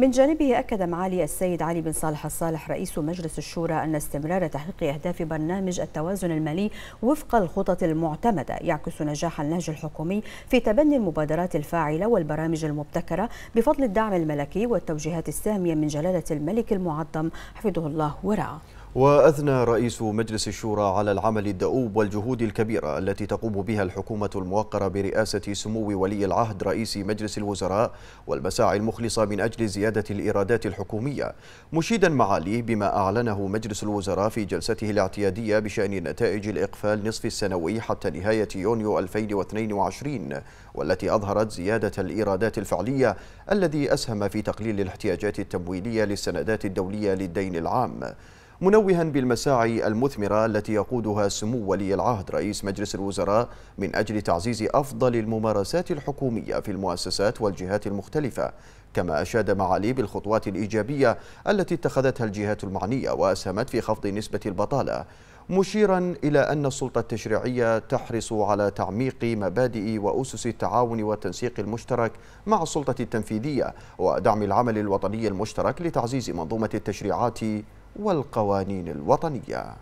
من جانبه أكد معالي السيد علي بن صالح الصالح رئيس مجلس الشورى أن استمرار تحقيق أهداف برنامج التوازن المالي وفق الخطط المعتمدة يعكس نجاح النهج الحكومي في تبني المبادرات الفاعلة والبرامج المبتكرة بفضل الدعم الملكي والتوجيهات السامية من جلالة الملك المعظم حفظه الله ورعاه وأثنى رئيس مجلس الشورى على العمل الدؤوب والجهود الكبيرة التي تقوم بها الحكومة الموقرة برئاسة سمو ولي العهد رئيس مجلس الوزراء والمساعي المخلصة من أجل زيادة الإيرادات الحكومية مشيدا معاليه بما أعلنه مجلس الوزراء في جلسته الاعتيادية بشأن نتائج الإقفال نصف السنوي حتى نهاية يونيو 2022 والتي أظهرت زيادة الإيرادات الفعلية الذي أسهم في تقليل الاحتياجات التمويلية للسندات الدولية للدين العام منوها بالمساعي المثمرة التي يقودها سمو ولي العهد رئيس مجلس الوزراء من أجل تعزيز أفضل الممارسات الحكومية في المؤسسات والجهات المختلفة كما أشاد معالي بالخطوات الإيجابية التي اتخذتها الجهات المعنية وأسهمت في خفض نسبة البطالة مشيرا إلى أن السلطة التشريعية تحرص على تعميق مبادئ وأسس التعاون والتنسيق المشترك مع السلطة التنفيذية ودعم العمل الوطني المشترك لتعزيز منظومة التشريعات والقوانين الوطنيه